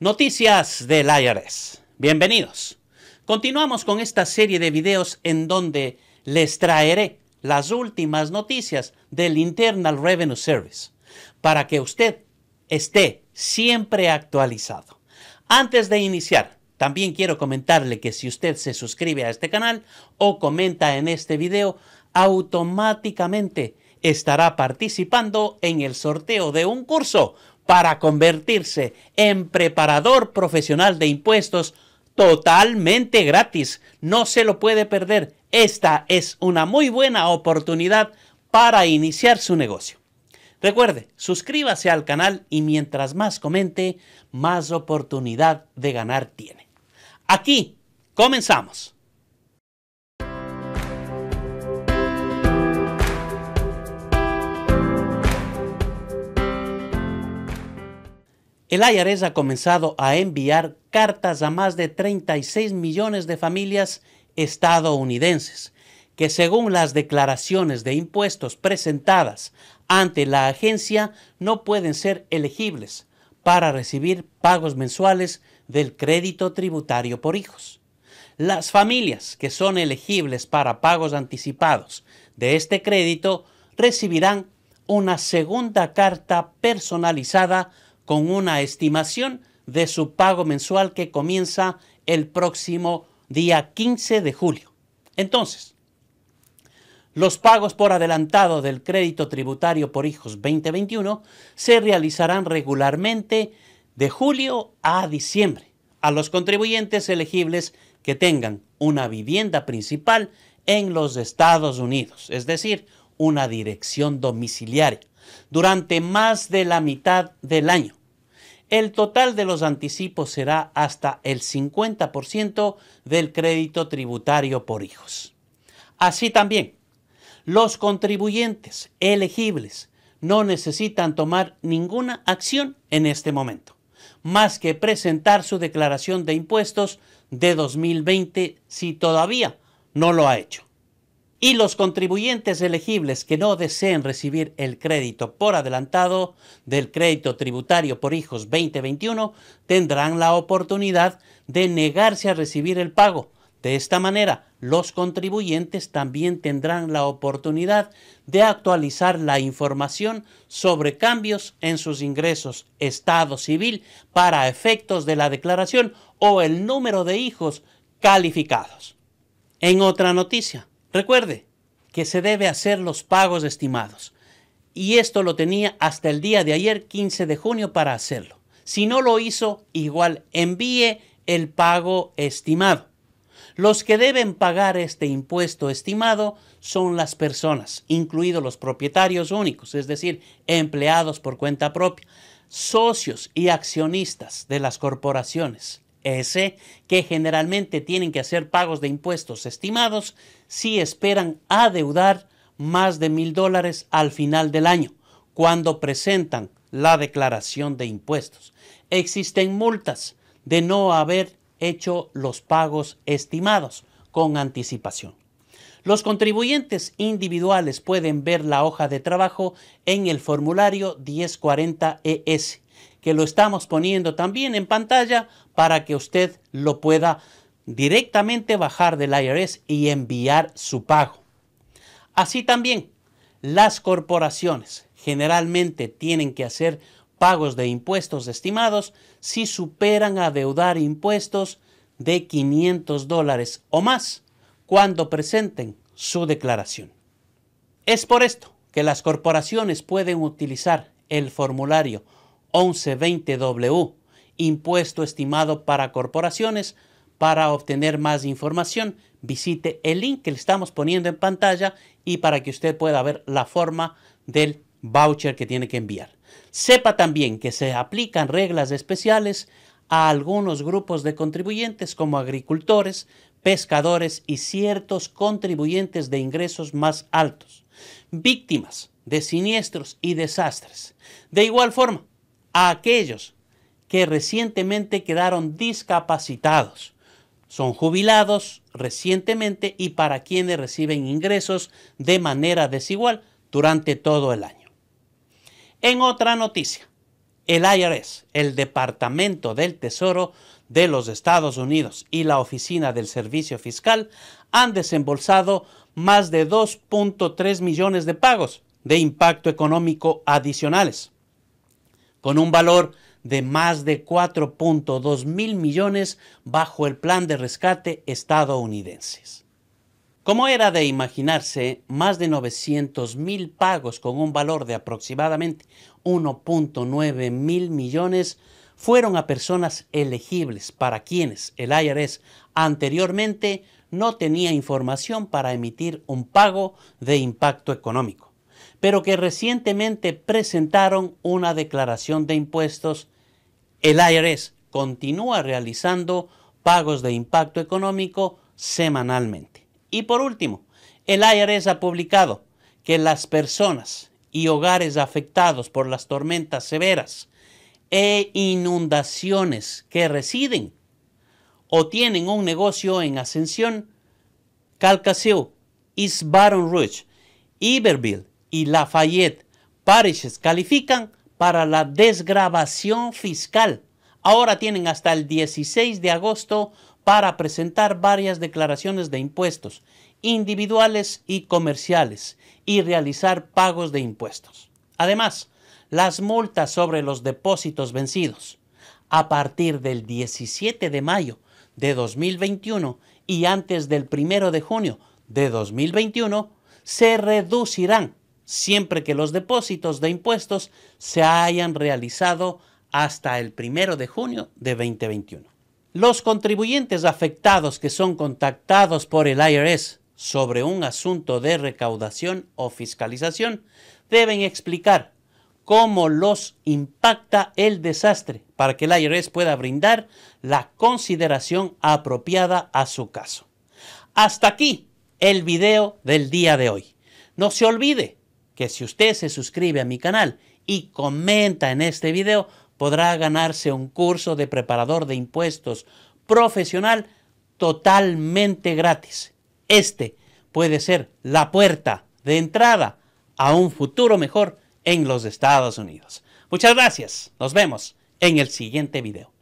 Noticias del IRS. Bienvenidos. Continuamos con esta serie de videos en donde les traeré las últimas noticias del Internal Revenue Service para que usted esté siempre actualizado. Antes de iniciar, también quiero comentarle que si usted se suscribe a este canal o comenta en este video, automáticamente estará participando en el sorteo de un curso para convertirse en preparador profesional de impuestos totalmente gratis. No se lo puede perder. Esta es una muy buena oportunidad para iniciar su negocio. Recuerde, suscríbase al canal y mientras más comente, más oportunidad de ganar tiene. Aquí comenzamos. El IRS ha comenzado a enviar cartas a más de 36 millones de familias estadounidenses, que según las declaraciones de impuestos presentadas ante la agencia no pueden ser elegibles para recibir pagos mensuales del crédito tributario por hijos. Las familias que son elegibles para pagos anticipados de este crédito recibirán una segunda carta personalizada con una estimación de su pago mensual que comienza el próximo día 15 de julio. Entonces, los pagos por adelantado del crédito tributario por hijos 2021 se realizarán regularmente de julio a diciembre a los contribuyentes elegibles que tengan una vivienda principal en los Estados Unidos, es decir, una dirección domiciliaria durante más de la mitad del año. El total de los anticipos será hasta el 50% del crédito tributario por hijos. Así también, los contribuyentes elegibles no necesitan tomar ninguna acción en este momento, más que presentar su declaración de impuestos de 2020 si todavía no lo ha hecho y los contribuyentes elegibles que no deseen recibir el crédito por adelantado del crédito tributario por hijos 2021 tendrán la oportunidad de negarse a recibir el pago. De esta manera, los contribuyentes también tendrán la oportunidad de actualizar la información sobre cambios en sus ingresos, estado civil para efectos de la declaración o el número de hijos calificados. En otra noticia, Recuerde que se debe hacer los pagos estimados. Y esto lo tenía hasta el día de ayer, 15 de junio, para hacerlo. Si no lo hizo, igual envíe el pago estimado. Los que deben pagar este impuesto estimado son las personas, incluidos los propietarios únicos, es decir, empleados por cuenta propia, socios y accionistas de las corporaciones que generalmente tienen que hacer pagos de impuestos estimados, si esperan adeudar más de mil dólares al final del año, cuando presentan la declaración de impuestos. Existen multas de no haber hecho los pagos estimados con anticipación. Los contribuyentes individuales pueden ver la hoja de trabajo en el formulario 1040ES que lo estamos poniendo también en pantalla para que usted lo pueda directamente bajar del IRS y enviar su pago. Así también, las corporaciones generalmente tienen que hacer pagos de impuestos estimados si superan adeudar impuestos de 500 dólares o más cuando presenten su declaración. Es por esto que las corporaciones pueden utilizar el formulario 1120W, impuesto estimado para corporaciones. Para obtener más información, visite el link que le estamos poniendo en pantalla y para que usted pueda ver la forma del voucher que tiene que enviar. Sepa también que se aplican reglas especiales a algunos grupos de contribuyentes como agricultores, pescadores y ciertos contribuyentes de ingresos más altos, víctimas de siniestros y desastres. De igual forma, a aquellos que recientemente quedaron discapacitados. Son jubilados recientemente y para quienes reciben ingresos de manera desigual durante todo el año. En otra noticia, el IRS, el Departamento del Tesoro de los Estados Unidos y la Oficina del Servicio Fiscal han desembolsado más de 2.3 millones de pagos de impacto económico adicionales con un valor de más de 4.2 mil millones bajo el plan de rescate estadounidenses. Como era de imaginarse, más de 900 mil pagos con un valor de aproximadamente 1.9 mil millones fueron a personas elegibles para quienes el IRS anteriormente no tenía información para emitir un pago de impacto económico pero que recientemente presentaron una declaración de impuestos, el IRS continúa realizando pagos de impacto económico semanalmente. Y por último, el IRS ha publicado que las personas y hogares afectados por las tormentas severas e inundaciones que residen o tienen un negocio en Ascensión, Calcasieu, East Baton Rouge, Iberville y Lafayette Parishes califican para la desgrabación fiscal. Ahora tienen hasta el 16 de agosto para presentar varias declaraciones de impuestos individuales y comerciales y realizar pagos de impuestos. Además, las multas sobre los depósitos vencidos. A partir del 17 de mayo de 2021 y antes del 1 de junio de 2021, se reducirán siempre que los depósitos de impuestos se hayan realizado hasta el primero de junio de 2021. Los contribuyentes afectados que son contactados por el IRS sobre un asunto de recaudación o fiscalización deben explicar cómo los impacta el desastre para que el IRS pueda brindar la consideración apropiada a su caso. Hasta aquí el video del día de hoy. No se olvide que si usted se suscribe a mi canal y comenta en este video, podrá ganarse un curso de preparador de impuestos profesional totalmente gratis. Este puede ser la puerta de entrada a un futuro mejor en los Estados Unidos. Muchas gracias. Nos vemos en el siguiente video.